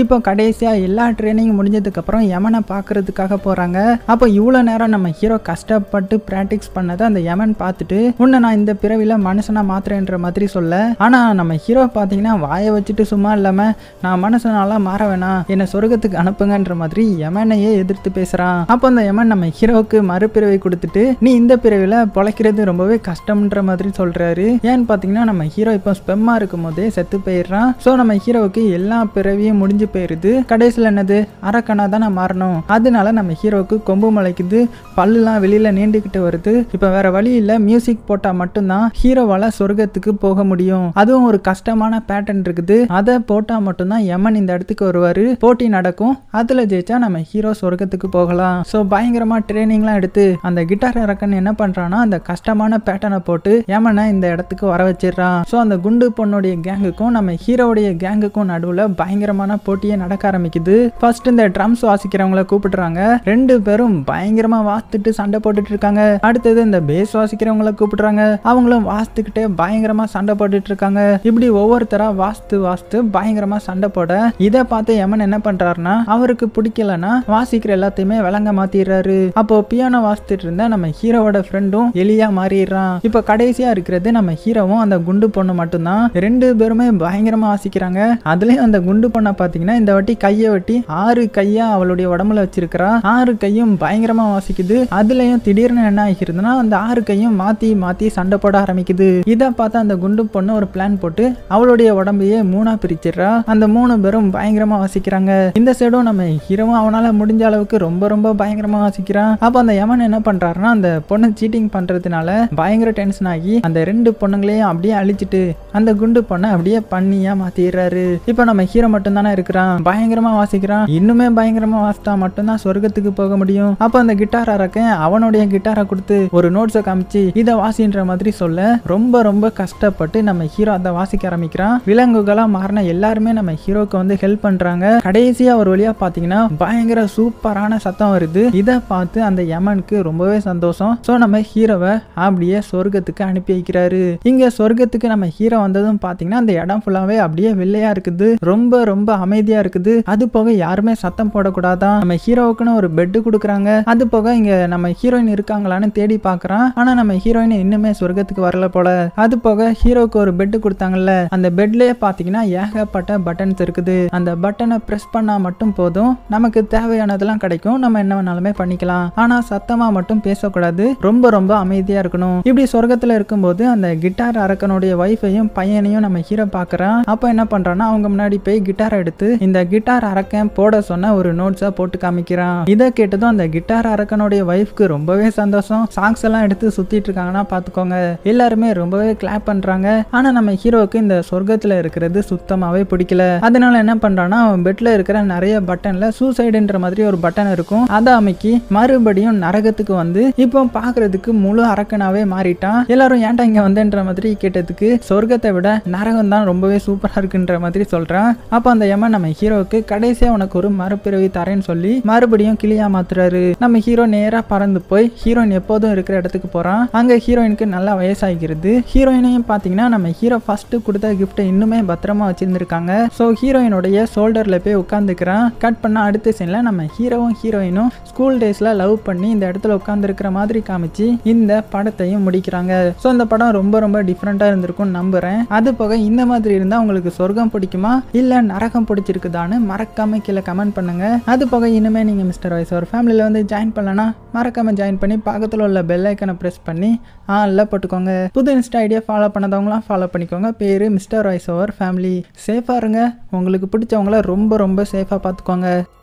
இப்போ கடைசியாக எல்லா ட்ரைனிங் முடிஞ்சதுக்கப்புறம் யமனை பார்க்கறதுக்காக போகிறாங்க அப்போ இவ்வளோ நேரம் நம்ம ஹீரோ கஷ்டப்பட்டு ப்ராக்டிக்ஸ் பண்ணதை அந்த யமன் பார்த்துட்டு உன்னை நான் இந்த பிறவியில் மனுஷனாக மாத்திரன்ற மாதிரி சொல்ல ஆனால் நம்ம ஹீரோ பார்த்தீங்கன்னா வாயை வச்சுட்டு சும்மா இல்லாமல் நான் மனுஷனாலாம் மாற வேணாம் என்னை சொர்க்கத்துக்கு அனுப்புங்கன்ற மாதிரி யமனையே எதிர்த்து பேசுகிறான் அப்போ அந்த யமன் நம்ம ஹீரோவுக்கு மறுபிறவை கொடுத்துட்டு நீ இந்த பிறவியில் பொழைக்கிறது ரொம்பவே கஷ்டம்ன்ற மாதிரி சொல்கிறாரு ஏன்னு பார்த்தீங்கன்னா நம்ம ஹீரோ இப்போ ஸ்பெம்மாக இருக்கும் போதே செத்து போயிடுறான் ஸோ நம்ம ஹீரோவுக்கு எல்லா பிறவியும் முடிஞ்சு அழிஞ்சு போயிருது கடைசியில் என்னது அரக்கனா நான் மாறணும் அதனால நம்ம ஹீரோவுக்கு கொம்பு முளைக்குது பல்லுலாம் வெளியில் நீண்டுக்கிட்டு வருது இப்போ வேற வழி இல்லை மியூசிக் போட்டால் மட்டும்தான் ஹீரோவால் சொர்க்கத்துக்கு போக முடியும் அதுவும் ஒரு கஷ்டமான பேட்டர்ன் இருக்குது அதை போட்டால் மட்டும்தான் யமன் இந்த இடத்துக்கு வருவார் போட்டி நடக்கும் அதில் ஜெயிச்சா நம்ம ஹீரோ சொர்க்கத்துக்கு போகலாம் ஸோ பயங்கரமாக ட்ரைனிங்லாம் எடுத்து அந்த கிட்டார் அரக்கன் என்ன பண்ணுறான்னா அந்த கஷ்டமான பேட்டனை போட்டு யமனை இந்த இடத்துக்கு வர வச்சிடறான் ஸோ அந்த குண்டு பொண்ணுடைய கேங்குக்கும் நம்ம ஹீரோவுடைய கேங்குக்கும் நடுவில் பயங்கரமான போட்டியே நடக்க ஆரம்பிக்குது ஃபர்ஸ்ட் இந்த ட்ரம்ஸ் வாசிக்கிறவங்கள கூப்பிடுறாங்க ரெண்டு பேரும் பயங்கரமா வாசித்துட்டு சண்டை போட்டுட்டு இருக்காங்க அடுத்தது இந்த பேஸ் வாசிக்கிறவங்கள கூப்பிடுறாங்க அவங்களும் வாசித்துக்கிட்டே பயங்கரமா சண்டை போட்டுட்டு இருக்காங்க இப்படி ஒவ்வொருத்தரா வாஸ்து வாஸ்து பயங்கரமா சண்டை போட இதை பார்த்து எமன் என்ன பண்றாருன்னா அவருக்கு பிடிக்கலன்னா வாசிக்கிற எல்லாத்தையுமே விளங்க மாத்திடுறாரு அப்போ பியானோ வாசித்துட்டு இருந்தா நம்ம ஹீரோவோட ஃப்ரெண்டும் எலியா மாறிடுறான் இப்போ கடைசியா இருக்கிறது நம்ம ஹீரோவும் அந்த குண்டு பொண்ணு மட்டும்தான் ரெண்டு பேருமே பயங்கரமா வாசிக்கிறாங்க அதுலயும் அந்த குண்டு பொண்ணை பார்த்து பாத்தீங்கன்னா இந்த வாட்டி கையை வெட்டி ஆறு கையா அவளுடைய உடம்புல வச்சிருக்கிறா ஆறு கையும் பயங்கரமா வாசிக்குது அதுலயும் திடீர்னு என்ன ஆகிருதுன்னா அந்த ஆறு கையும் மாத்தி மாத்தி சண்டை போட ஆரம்பிக்குது இதை பார்த்து அந்த குண்டு பொண்ணு ஒரு பிளான் போட்டு அவளுடைய உடம்பையே மூணா பிரிச்சிடுறா அந்த மூணு பேரும் பயங்கரமா வாசிக்கிறாங்க இந்த சைடும் நம்ம ஹீரோவும் அவனால முடிஞ்ச அளவுக்கு ரொம்ப ரொம்ப பயங்கரமா வாசிக்கிறான் அப்போ அந்த யமன் என்ன பண்றாருன்னா அந்த பொண்ணு சீட்டிங் பண்றதுனால பயங்கர டென்ஷன் ஆகி அந்த ரெண்டு பொண்ணுங்களையும் அப்படியே அழிச்சிட்டு அந்த குண்டு பொண்ணை அப்படியே பண்ணியா மாத்திடுறாரு இப்ப நம்ம ஹீரோ மட்டும் தானே இருக்கு இருக்கிறான் பயங்கரமா வாசிக்கிறான் இன்னுமே பயங்கரமா வாசித்தா மட்டும்தான் சொர்க்கத்துக்கு போக முடியும் அப்ப அந்த கிட்டார இருக்க அவனுடைய கிட்டார கொடுத்து ஒரு நோட்ஸ காமிச்சு இதை வாசின்ற மாதிரி சொல்ல ரொம்ப ரொம்ப கஷ்டப்பட்டு நம்ம ஹீரோ அதை வாசிக்க ஆரம்பிக்கிறான் விலங்குகளா மாறின எல்லாருமே நம்ம ஹீரோக்கு வந்து ஹெல்ப் பண்றாங்க கடைசியா ஒரு வழியா பாத்தீங்கன்னா பயங்கர சூப்பரான சத்தம் வருது இத பார்த்து அந்த யமனுக்கு ரொம்பவே சந்தோஷம் சோ நம்ம ஹீரோவை அப்படியே சொர்க்கத்துக்கு அனுப்பி வைக்கிறாரு இங்க சொர்க்கத்துக்கு நம்ம ஹீரோ வந்ததும் பாத்தீங்கன்னா அந்த இடம் ஃபுல்லாவே அப்படியே வெள்ளையா இருக்குது ரொம்ப ரொம்ப அமைதி அமைதியா இருக்குது அது போக யாருமே சத்தம் போடக்கூடாதான் நம்ம ஹீரோவுக்குன்னு ஒரு பெட்டு கொடுக்குறாங்க அது போக இங்க நம்ம ஹீரோயின் இருக்காங்களான்னு தேடி பாக்குறான் ஆனா நம்ம ஹீரோயின் இன்னுமே சொர்க்கத்துக்கு வரல போல அது போக ஹீரோக்கு ஒரு பெட்டு கொடுத்தாங்கல்ல அந்த பெட்லயே பாத்தீங்கன்னா ஏகப்பட்ட பட்டன்ஸ் இருக்குது அந்த பட்டனை ப்ரெஸ் பண்ணா மட்டும் போதும் நமக்கு தேவையானதெல்லாம் கிடைக்கும் நம்ம என்ன வேணாலுமே பண்ணிக்கலாம் ஆனா சத்தமா மட்டும் பேசக்கூடாது ரொம்ப ரொம்ப அமைதியா இருக்கணும் இப்படி இருக்கும் இருக்கும்போது அந்த கிட்டார் அரக்கனுடைய ஒய்ஃபையும் பையனையும் நம்ம ஹீரோ பாக்குறான் அப்போ என்ன பண்றான்னா அவங்க முன்னாடி போய் கிட்டார் எடுத்து இந்த கிட்டார் அரக்கன் போட சொன்ன ஒரு நோட்ஸை போட்டு காமிக்கிறான் இதை கேட்டதும் அந்த கிட்டார் அரக்கனுடைய ஒய்ஃப்க்கு ரொம்பவே சந்தோஷம் சாங்ஸ் எல்லாம் எடுத்து சுத்திட்டு இருக்காங்கன்னா பாத்துக்கோங்க எல்லாருமே ரொம்பவே கிளாப் பண்றாங்க ஆனா நம்ம ஹீரோவுக்கு இந்த சொர்க்கத்துல இருக்கிறது சுத்தமாவே பிடிக்கல அதனால என்ன பண்றான்னா அவன் பெட்ல இருக்கிற நிறைய பட்டன்ல சூசைடுன்ற மாதிரி ஒரு பட்டன் இருக்கும் அதை அமைக்கி மறுபடியும் நரகத்துக்கு வந்து இப்போ பாக்குறதுக்கு முழு அரக்கனாவே மாறிட்டான் எல்லாரும் ஏன்டா இங்க வந்தேன்ற மாதிரி கேட்டதுக்கு சொர்க்கத்தை விட நரகம் தான் ரொம்பவே சூப்பரா இருக்குன்ற மாதிரி சொல்றான் அப்ப அந்த யமன் ஆனால் நம்ம ஹீரோவுக்கு கடைசியா உனக்கு ஒரு மறுபிறவி தரேன்னு சொல்லி மறுபடியும் கிளியா மாத்துறாரு நம்ம ஹீரோ நேரா பறந்து போய் ஹீரோயின் எப்போதும் இருக்கிற இடத்துக்கு போறான் அங்க ஹீரோயினுக்கு நல்லா வயசாகிறது ஹீரோயினையும் பாத்தீங்கன்னா நம்ம ஹீரோ ஃபர்ஸ்ட் கொடுத்த கிஃப்ட் இன்னுமே பத்திரமா வச்சிருந்திருக்காங்க சோ ஹீரோயினுடைய சோல்டர்ல போய் உட்காந்துக்கிறான் கட் பண்ண அடுத்த சீன்ல நம்ம ஹீரோவும் ஹீரோயினும் ஸ்கூல் டேஸ்ல லவ் பண்ணி இந்த இடத்துல உட்காந்துருக்கிற மாதிரி காமிச்சு இந்த படத்தையும் முடிக்கிறாங்க சோ இந்த படம் ரொம்ப ரொம்ப டிஃப்ரெண்டா இருந்திருக்கும் நம்புறேன் அது போக இந்த மாதிரி இருந்தா உங்களுக்கு சொர்க்கம் பிடிக்குமா இல்ல நரகம் பிடிக்கும் பிடிச்சிருக்குதான்னு மறக்காமல் கீழே கமெண்ட் பண்ணுங்கள் அது போக இனிமேல் நீங்கள் மிஸ்டர் வாய்ஸ் ஒரு ஃபேமிலியில வந்து ஜாயின் பண்ணலன்னா மறக்காமல் ஜாயின் பண்ணி பக்கத்தில் உள்ள பெல் ஐக்கனை ப்ரெஸ் பண்ணி ஆளில் போட்டுக்கோங்க புது இன்ஸ்டா ஐடியா ஃபாலோ பண்ணதவங்களாம் ஃபாலோ பண்ணிக்கோங்க பேர் மிஸ்டர் வாய்ஸ் ஓவர் ஃபேமிலி சேஃபாக இருங்க உங்களுக்கு பிடிச்சவங்கள ரொம்ப ரொம்ப சேஃபாக பார்த்துக்கோங்க